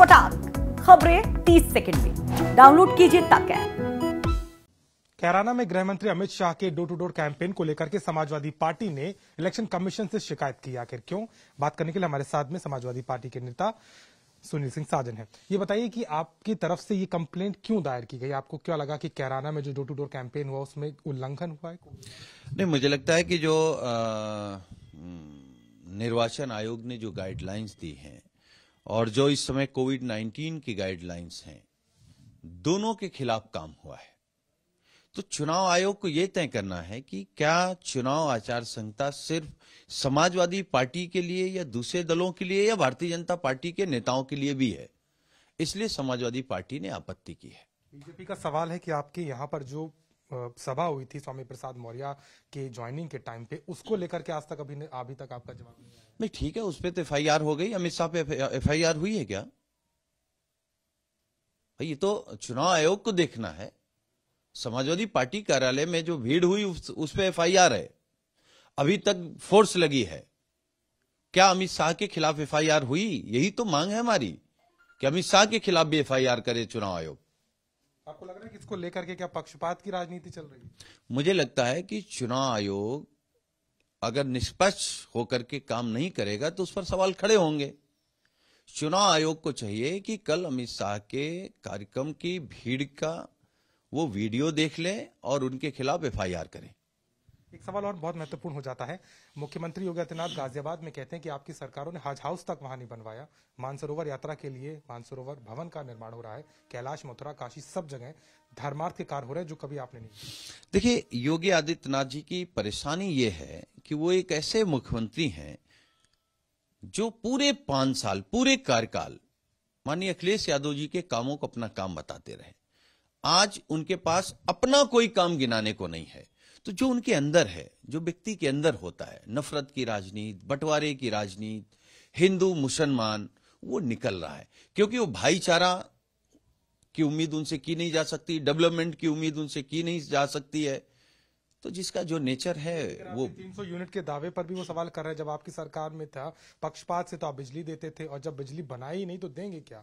फटाक खबरें 30 सेकंड में डाउनलोड कीजिए तक ऐप कैराना में गृह मंत्री अमित शाह के डोर टू डोर कैंपेन को लेकर के समाजवादी पार्टी ने इलेक्शन कमीशन से शिकायत की आखिर क्यों बात करने के लिए हमारे साथ में समाजवादी पार्टी के नेता सुनील सिंह साजन है ये बताइए कि आपकी तरफ से ये कंप्लेंट क्यों दायर की गई आपको क्या लगा कि कैराना में जो डोर टू डोर कैंपेन हुआ उसमें उल्लंघन हुआ है नहीं मुझे लगता है कि जो निर्वाचन आयोग ने जो गाइडलाइंस दी हैं और जो इस समय कोविड 19 की गाइडलाइंस हैं दोनों के खिलाफ काम हुआ है तो चुनाव आयोग को यह तय करना है कि क्या चुनाव आचार संहिता सिर्फ समाजवादी पार्टी के लिए या दूसरे दलों के लिए या भारतीय जनता पार्टी के नेताओं के लिए भी है इसलिए समाजवादी पार्टी ने आपत्ति की है बीजेपी का सवाल है कि आपके यहाँ पर जो सभा हुई थी स्वामी प्रसाद मौर्य के ज्वाइनिंग के टाइम पे उसको लेकर के आज तक अभी अभी तक आपका जवाब नहीं आया नहीं ठीक है उस पर तो एफ हो गई अमित शाह पे एफ हुई है क्या ये तो चुनाव आयोग को देखना है समाजवादी पार्टी कार्यालय में जो भीड़ हुई उस, पर एफ है अभी तक फोर्स लगी है क्या अमित शाह के खिलाफ एफ हुई यही तो मांग है हमारी कि अमित शाह के खिलाफ भी एफ करे चुनाव आयोग आपको लग रहा है कि इसको लेकर के क्या पक्षपात की राजनीति चल रही है मुझे लगता है कि चुनाव आयोग अगर निष्पक्ष होकर के काम नहीं करेगा तो उस पर सवाल खड़े होंगे चुनाव आयोग को चाहिए कि कल अमित शाह के कार्यक्रम की भीड़ का वो वीडियो देख लें और उनके खिलाफ एफआईआर करें एक सवाल और बहुत महत्वपूर्ण हो जाता है मुख्यमंत्री योगी आदित्यनाथ गाजियाबाद में कहते हैं कि आपकी सरकारों ने हज हाउस तक वहां नहीं बनवाया मानसरोवर यात्रा के लिए मानसरोवर भवन का निर्माण हो रहा है कैलाश मथुरा काशी सब जगह धर्मार्थ के कार्य हो रहे हैं जो कभी आपने नहीं देखिए योगी आदित्यनाथ जी की परेशानी ये है कि वो एक ऐसे मुख्यमंत्री हैं जो पूरे पांच साल पूरे कार्यकाल माननीय अखिलेश यादव जी के कामों को अपना काम बताते रहे आज उनके पास अपना कोई काम गिनाने को नहीं है तो जो उनके अंदर है जो व्यक्ति के अंदर होता है नफरत की राजनीति बंटवारे की राजनीति हिंदू मुसलमान वो निकल रहा है क्योंकि वो भाईचारा की उम्मीद उनसे की नहीं जा सकती डेवलपमेंट की उम्मीद उनसे की नहीं जा सकती है तो जिसका जो नेचर है वो 300 यूनिट के दावे पर भी वो सवाल कर रहे हैं जब आपकी सरकार में था पक्षपात से तो आप बिजली देते थे और जब बिजली बनाई नहीं तो देंगे क्या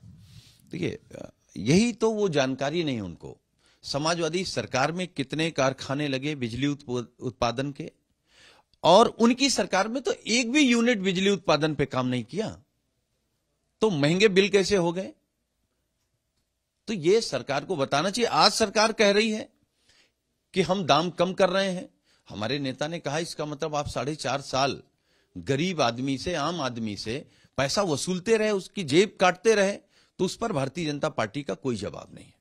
देखिए यही तो वो जानकारी नहीं उनको समाजवादी सरकार में कितने कारखाने लगे बिजली उत्पादन के और उनकी सरकार में तो एक भी यूनिट बिजली उत्पादन पे काम नहीं किया तो महंगे बिल कैसे हो गए तो ये सरकार को बताना चाहिए आज सरकार कह रही है कि हम दाम कम कर रहे हैं हमारे नेता ने कहा इसका मतलब आप साढ़े चार साल गरीब आदमी से आम आदमी से पैसा वसूलते रहे उसकी जेब काटते रहे तो उस पर भारतीय जनता पार्टी का कोई जवाब नहीं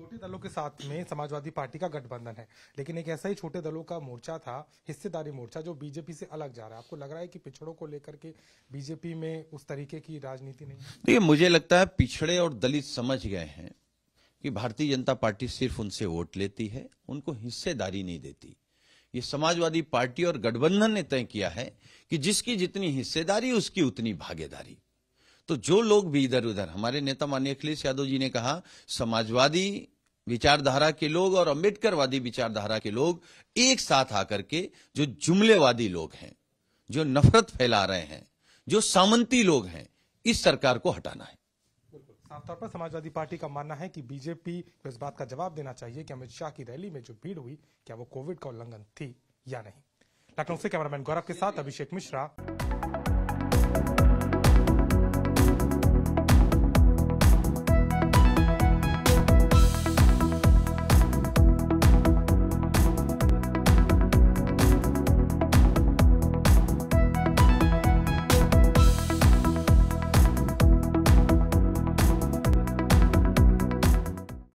छोटे दलों के साथ में समाजवादी पार्टी का गठबंधन है लेकिन एक ऐसा ही छोटे दलों का मोर्चा था हिस्सेदारी मोर्चा जो बीजेपी से अलग जा रहा है आपको लग रहा है कि पिछड़ों को लेकर के बीजेपी में उस तरीके की राजनीति नहीं देखिए मुझे लगता है पिछड़े और दलित समझ गए हैं कि भारतीय जनता पार्टी सिर्फ उनसे वोट लेती है उनको हिस्सेदारी नहीं देती ये समाजवादी पार्टी और गठबंधन ने तय किया है कि जिसकी जितनी हिस्सेदारी उसकी उतनी भागीदारी तो जो लोग भी इधर उधर हमारे नेता माननीय अखिलेश यादव जी ने कहा समाजवादी विचारधारा के लोग और अम्बेडकर विचारधारा के लोग एक साथ आकर के जो जुमलेवादी लोग हैं जो नफरत फैला रहे हैं जो सामंती लोग हैं इस सरकार को हटाना है साफ तौर पर समाजवादी पार्टी का मानना है कि बीजेपी को इस बात का जवाब देना चाहिए कि अमित शाह की रैली में जो भीड़ हुई क्या वो कोविड का उल्लंघन थी या नहीं लखनऊ से कैमरामैन गौरव के साथ अभिषेक मिश्रा